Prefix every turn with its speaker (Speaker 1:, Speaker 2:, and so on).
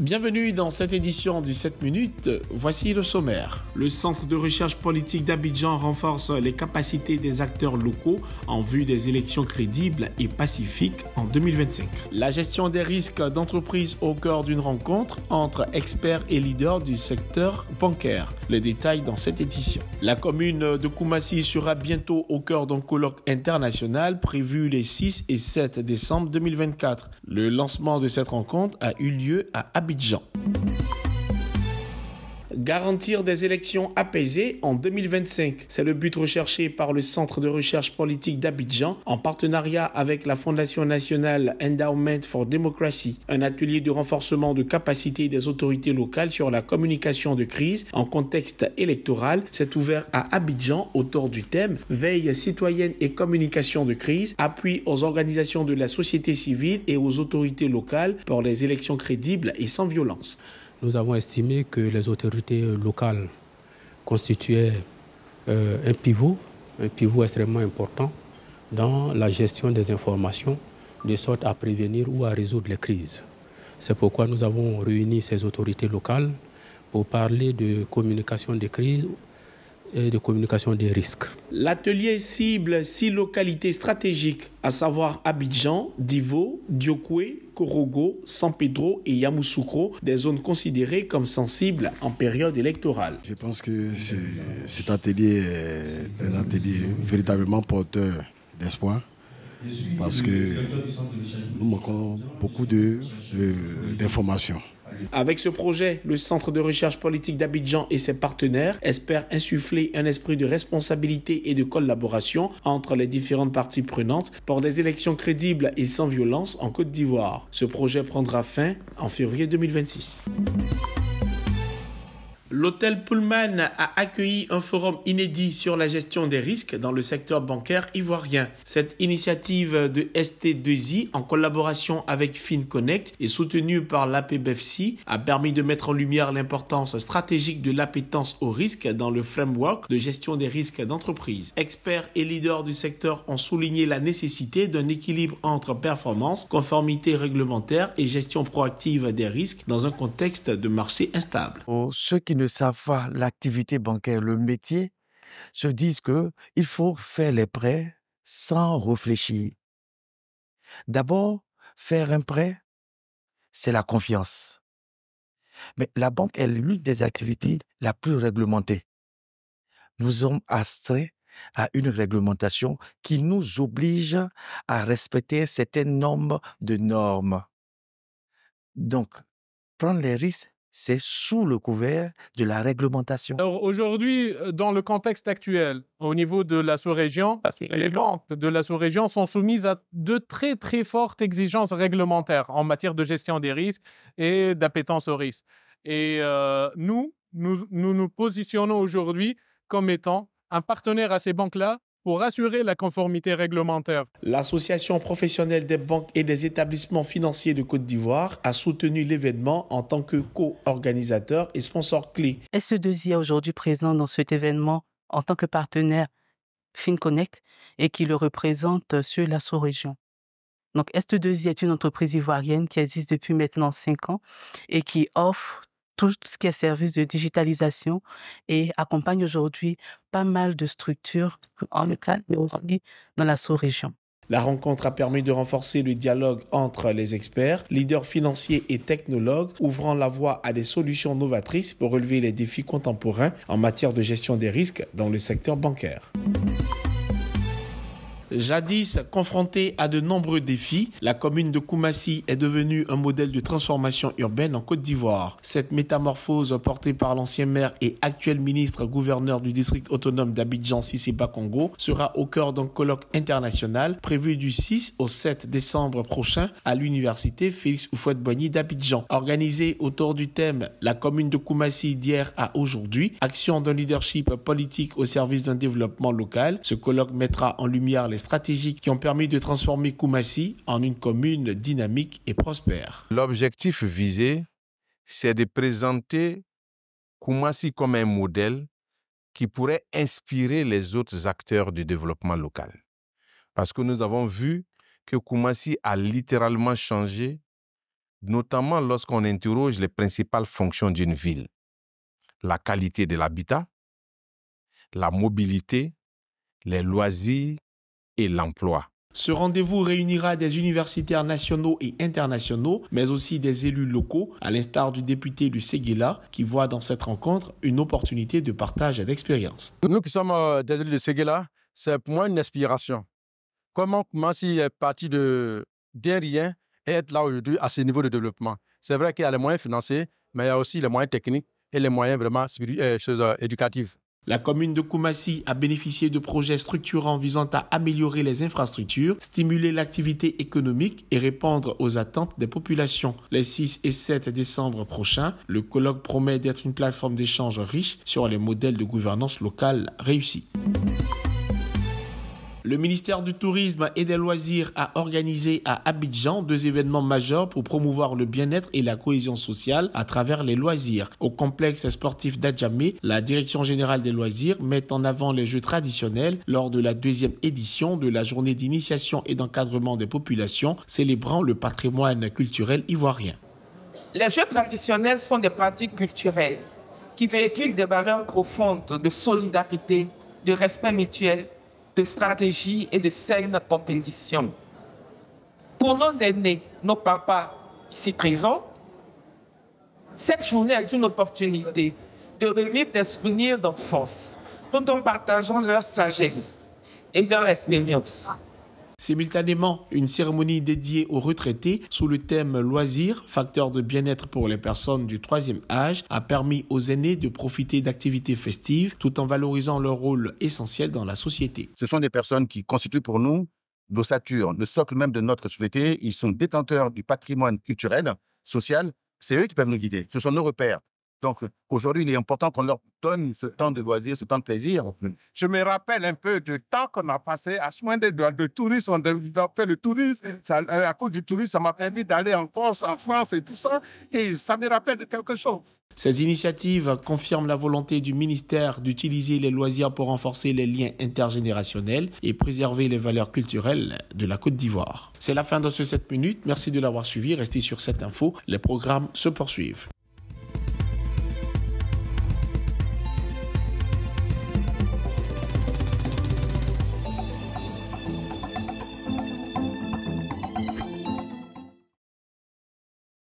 Speaker 1: Bienvenue dans cette édition du 7 minutes. Voici le sommaire. Le Centre de recherche politique d'Abidjan renforce les capacités des acteurs locaux en vue des élections crédibles et pacifiques en 2025. La gestion des risques d'entreprise au cœur d'une rencontre entre experts et leaders du secteur bancaire. Les détails dans cette édition. La commune de Koumassi sera bientôt au cœur d'un colloque international prévu les 6 et 7 décembre 2024. Le lancement de cette rencontre a eu lieu à Abidjan de gens garantir des élections apaisées en 2025. C'est le but recherché par le Centre de recherche politique d'Abidjan en partenariat avec la Fondation nationale Endowment for Democracy, un atelier de renforcement de capacité des autorités locales sur la communication de crise en contexte électoral s'est ouvert à Abidjan autour du thème Veille citoyenne et communication de crise, appui aux organisations de la société civile et aux autorités locales pour les élections crédibles et sans violence nous avons estimé que les autorités locales constituaient euh, un pivot, un pivot extrêmement important dans la gestion des informations, de sorte à prévenir ou à résoudre les crises. C'est pourquoi nous avons réuni ces autorités locales pour parler de communication des crises et de communication des risques. L'atelier cible six localités stratégiques, à savoir Abidjan, Divo, Diokwe, Korogo, San Pedro et Yamoussoukro, des zones considérées comme sensibles en période électorale. Je pense que cet atelier est un atelier véritablement porteur d'espoir parce que nous manquons beaucoup d'informations. De, avec ce projet, le Centre de recherche politique d'Abidjan et ses partenaires espèrent insuffler un esprit de responsabilité et de collaboration entre les différentes parties prenantes pour des élections crédibles et sans violence en Côte d'Ivoire. Ce projet prendra fin en février 2026. L'hôtel Pullman a accueilli un forum inédit sur la gestion des risques dans le secteur bancaire ivoirien. Cette initiative de ST2I en collaboration avec FinConnect et soutenue par l'APBFC a permis de mettre en lumière l'importance stratégique de l'appétence au risque dans le framework de gestion des risques d'entreprise. Experts et leaders du secteur ont souligné la nécessité d'un équilibre entre performance, conformité réglementaire et gestion proactive des risques dans un contexte de marché instable savoir l'activité bancaire, le métier, se disent que il faut faire les prêts sans réfléchir. D'abord, faire un prêt, c'est la confiance. Mais la banque est l'une des activités la plus réglementée. Nous sommes astreints à une réglementation qui nous oblige à respecter certaines énorme de normes. Donc, prendre les risques c'est sous le couvert de la réglementation. Alors aujourd'hui, euh, dans le contexte actuel, au niveau de la sous-région, les banques de la sous-région sont soumises à de très très fortes exigences réglementaires en matière de gestion des risques et d'appétence aux risques. Et euh, nous, nous nous positionnons aujourd'hui comme étant un partenaire à ces banques-là pour assurer la conformité réglementaire. L'Association professionnelle des banques et des établissements financiers de Côte d'Ivoire a soutenu l'événement en tant que co-organisateur et sponsor clé. est 2 i est aujourd'hui présent dans cet événement en tant que partenaire FinConnect et qui le représente sur la sous-région. Donc, Est2I est une entreprise ivoirienne qui existe depuis maintenant cinq ans et qui offre tout ce qui est service de digitalisation et accompagne aujourd'hui pas mal de structures en local, mais aussi dans la sous-région. La rencontre a permis de renforcer le dialogue entre les experts, leaders financiers et technologues, ouvrant la voie à des solutions novatrices pour relever les défis contemporains en matière de gestion des risques dans le secteur bancaire. Jadis confrontée à de nombreux défis, la commune de Koumassi est devenue un modèle de transformation urbaine en Côte d'Ivoire. Cette métamorphose portée par l'ancien maire et actuel ministre gouverneur du district autonome d'Abidjan sissé bakongo Congo sera au cœur d'un colloque international prévu du 6 au 7 décembre prochain à l'université Félix oufouette boigny d'Abidjan, organisé autour du thème La commune de Koumassi d'hier à aujourd'hui, action d'un leadership politique au service d'un développement local. Ce colloque mettra en lumière les stratégiques qui ont permis de transformer Koumassi en une commune dynamique et prospère. L'objectif visé, c'est de présenter Koumassi comme un modèle qui pourrait inspirer les autres acteurs du développement local. Parce que nous avons vu que Koumassi a littéralement changé, notamment lorsqu'on interroge les principales fonctions d'une ville. La qualité de l'habitat, la mobilité, les loisirs, l'emploi. Ce rendez-vous réunira des universitaires nationaux et internationaux, mais aussi des élus locaux, à l'instar du député du Séguéla, qui voit dans cette rencontre une opportunité de partage d'expérience. Nous qui sommes euh, des élus de Séguéla, c'est pour moi une inspiration. Comment commencer à partir de, rien et être là aujourd'hui à ce niveau de développement C'est vrai qu'il y a les moyens financiers, mais il y a aussi les moyens techniques et les moyens vraiment euh, euh, éducatifs. La commune de Koumassi a bénéficié de projets structurants visant à améliorer les infrastructures, stimuler l'activité économique et répondre aux attentes des populations. Les 6 et 7 décembre prochains, le colloque promet d'être une plateforme d'échange riche sur les modèles de gouvernance locale réussis. Le ministère du Tourisme et des Loisirs a organisé à Abidjan deux événements majeurs pour promouvoir le bien-être et la cohésion sociale à travers les loisirs. Au complexe sportif d'Adjamé, la Direction générale des loisirs met en avant les jeux traditionnels lors de la deuxième édition de la journée d'initiation et d'encadrement des populations célébrant le patrimoine culturel ivoirien. Les jeux traditionnels sont des pratiques culturelles qui véhiculent des valeurs profondes de solidarité, de respect mutuel de stratégie et de de compétition. Pour nos aînés, nos papas ici présents, cette journée est une opportunité de revivre des souvenirs d'enfance tout en partageant leur sagesse et leur expérience. Simultanément, une cérémonie dédiée aux retraités sous le thème loisirs, facteur de bien-être pour les personnes du troisième âge, a permis aux aînés de profiter d'activités festives tout en valorisant leur rôle essentiel dans la société. Ce sont des personnes qui constituent pour nous l'ossature, le socle même de notre société. Ils sont détenteurs du patrimoine culturel, social. C'est eux qui peuvent nous guider. Ce sont nos repères. Donc, aujourd'hui, il est important qu'on leur donne ce temps de loisir, ce temps de plaisir. Je me rappelle un peu du temps qu'on a passé à soin de, de, de tourisme. On a fait le tourisme. Euh, à cause du tourisme, ça m'a permis d'aller en Corse, en France et tout ça. Et ça me rappelle de quelque chose. Ces initiatives confirment la volonté du ministère d'utiliser les loisirs pour renforcer les liens intergénérationnels et préserver les valeurs culturelles de la Côte d'Ivoire. C'est la fin de ce 7 minutes. Merci de l'avoir suivi. Restez sur cette info. Les programmes se poursuivent.